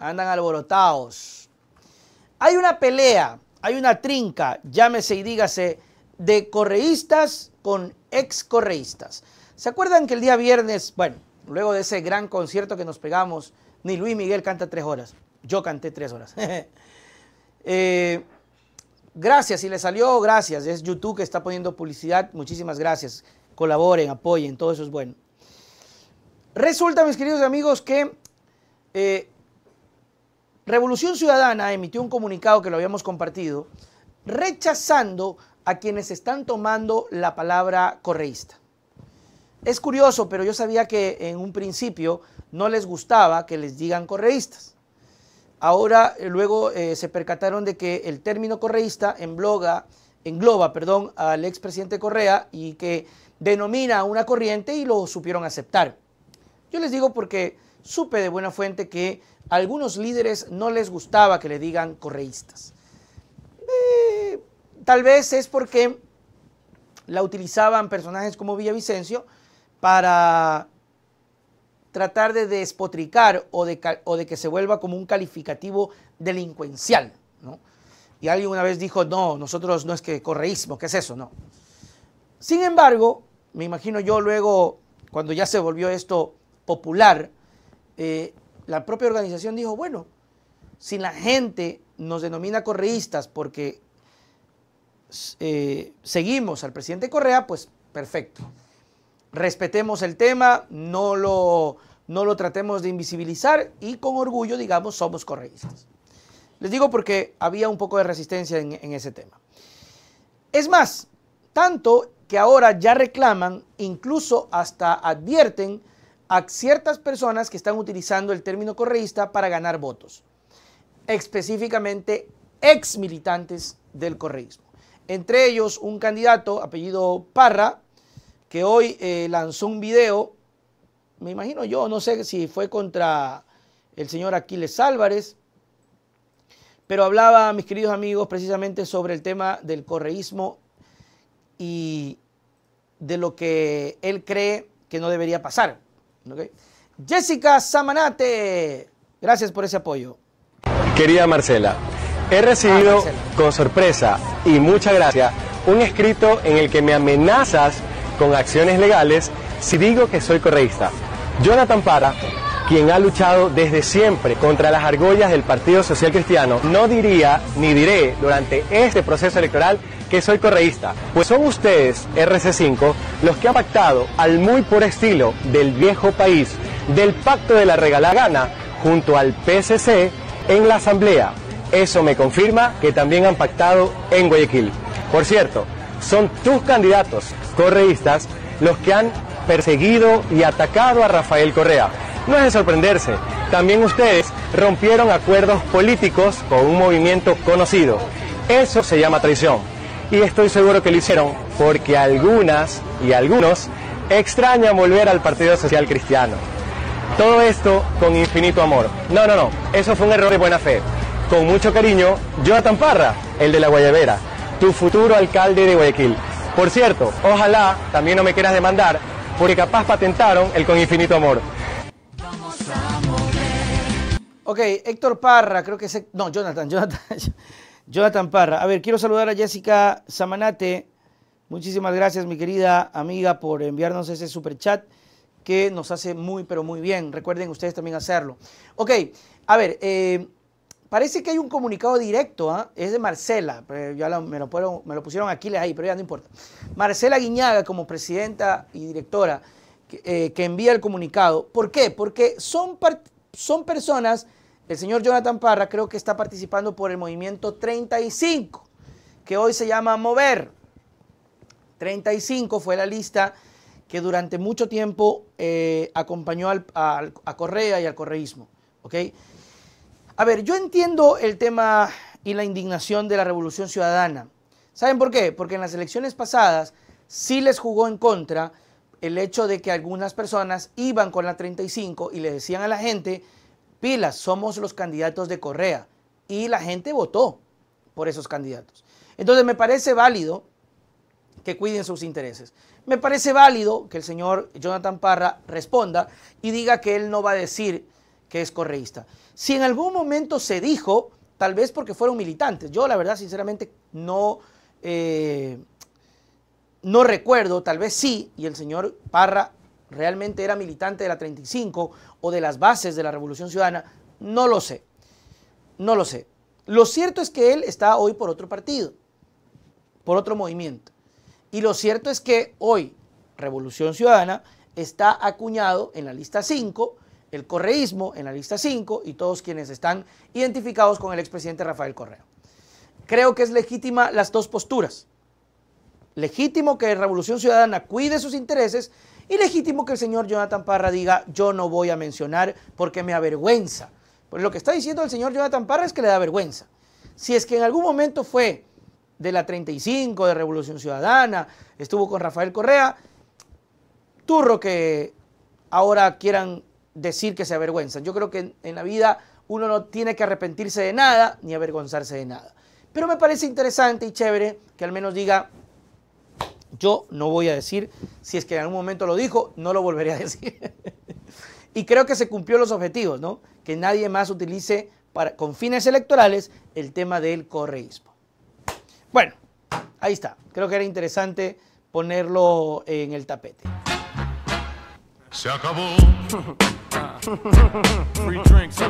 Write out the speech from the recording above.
andan alborotados. Hay una pelea, hay una trinca, llámese y dígase, de correístas con ex correístas. ¿Se acuerdan que el día viernes, bueno, luego de ese gran concierto que nos pegamos, ni Luis Miguel canta tres horas, yo canté tres horas. Eh, gracias, si le salió, gracias. Es YouTube que está poniendo publicidad, muchísimas gracias. Colaboren, apoyen, todo eso es bueno. Resulta, mis queridos amigos, que eh, Revolución Ciudadana emitió un comunicado que lo habíamos compartido, rechazando a quienes están tomando la palabra correísta. Es curioso, pero yo sabía que en un principio no les gustaba que les digan correístas. Ahora eh, luego eh, se percataron de que el término correísta engloba, engloba perdón, al expresidente Correa y que denomina una corriente y lo supieron aceptar. Yo les digo porque supe de buena fuente que algunos líderes no les gustaba que le digan correístas. Eh, tal vez es porque la utilizaban personajes como Villavicencio para tratar de despotricar o de, que se vuelva como un calificativo delincuencial. Y alguien una vez dijo, no, nosotros no es que correísmo, ¿qué es eso? No. Sin embargo, me imagino yo luego, cuando ya se volvió esto popular, eh, la propia organización dijo, bueno, si la gente nos denomina correístas porque eh, seguimos al presidente Correa, pues perfecto. Respetemos el tema, no lo, tratemos de invisibilizar y con orgullo, digamos, somos correístas. Les digo porque había un poco de resistencia en ese tema. Es más, tanto que ahora ya reclaman, incluso hasta advierten a ciertas personas que están utilizando el término correísta para ganar votos, específicamente ex militantes del correísmo. Entre ellos un candidato apellido Parra, que hoy eh, lanzó un video, me imagino yo, no sé si fue contra el señor Aquiles Álvarez, pero hablaba, mis queridos amigos, precisamente sobre el tema del correísmo y de lo que él cree que no debería pasar. Jessica Samanate, gracias por ese apoyo. Querida Marcela, he ah, recibido con sorpresa y mucha gracia un escrito en el que me amenazas con acciones legales si digo que soy correísta. Jonathan Para, quien ha luchado desde siempre contra las argollas del Partido Social Cristiano, no diría ni diré durante este proceso electoral que soy correísta, pues son ustedes, RC5, los que han pactado al muy por estilo del viejo país, del pacto de la regalagana, junto al PSC, en la Asamblea. Eso me confirma que también han pactado en Guayaquil. Por cierto, son tus candidatos correístas los que han perseguido y atacado a Rafael Correa. No es de sorprenderse, también ustedes rompieron acuerdos políticos con un movimiento conocido. Eso se llama traición y estoy seguro que lo hicieron porque algunas y algunos extrañan volver al Partido Social Cristiano. Todo esto con infinito amor. No, no, no, eso fue un error de buena fe. Con mucho cariño, Jonathan Parra, el de la Guayabera, tu futuro alcalde de Guayaquil. Por cierto, ojalá también no me quieras demandar, porque capaz patentaron el con infinito amor. Ok, Héctor Parra, creo que es... No, Jonathan, Jonathan. Jonathan Parra. A ver, quiero saludar a Jessica Samanate. Muchísimas gracias, mi querida amiga, por enviarnos ese super chat que nos hace muy, pero muy bien. Recuerden ustedes también hacerlo. Ok, a ver, eh, parece que hay un comunicado directo, ¿ah? es de Marcela, ya me, lo pusieron, me, lo aquí, ahí, pero ya no importa. Marcela Guiñaga como presidenta y directora que eh, envía el comunicado. ¿Por qué? Porque son personas el señor Jonathan Parra creo que está participando por el movimiento 35, que hoy se llama Mover. 35 fue la lista que durante mucho tiempo eh, acompañó a, Correa y al correísmo. A ver, yo entiendo el tema y la indignación de la Revolución Ciudadana. ¿Saben por qué? Porque en las elecciones pasadas sí les jugó en contra el hecho de que algunas personas iban con la 35 y le decían a la gente, pilas, somos los candidatos de Correa. Y la gente votó por esos candidatos. Entonces me parece válido que cuiden sus intereses. Me parece válido que el señor Jonathan Parra responda y diga que él no va a decir que es correísta. Si en algún momento se dijo, tal vez porque fueron militantes, yo la verdad sinceramente no, eh, no recuerdo, tal vez sí, y el señor Parra realmente era militante de la 35 o de las bases de la Revolución Ciudadana, no lo sé, no lo sé. Lo cierto es que él está hoy por otro partido, por otro movimiento. Y lo cierto es que hoy Revolución Ciudadana está acuñado en la lista 5, el correísmo en la lista 5 y todos quienes están identificados con el expresidente Rafael Correa. Creo que es legítima las dos posturas. Legítimo que Revolución Ciudadana cuide sus intereses y legítimo que el señor Jonathan Parra diga, yo no voy a mencionar porque me avergüenza. Pues lo que está diciendo el señor Jonathan Parra es que le da vergüenza. Si es que en algún momento fue de la 35, de Revolución Ciudadana, estuvo con Rafael Correa, turro que ahora quieran decir que se avergüenzan. Yo creo que en, en la vida uno no tiene que arrepentirse de nada ni avergonzarse de nada. Pero me parece interesante y chévere que al menos diga, yo no voy a decir, si es que en algún momento lo dijo, no lo volveré a decir. y creo que se cumplió los objetivos, ¿no? Que nadie más utilice para, con fines electorales el tema del correísmo. Bueno, ahí está. Creo que era interesante ponerlo en el tapete. Se acabó. Free drinks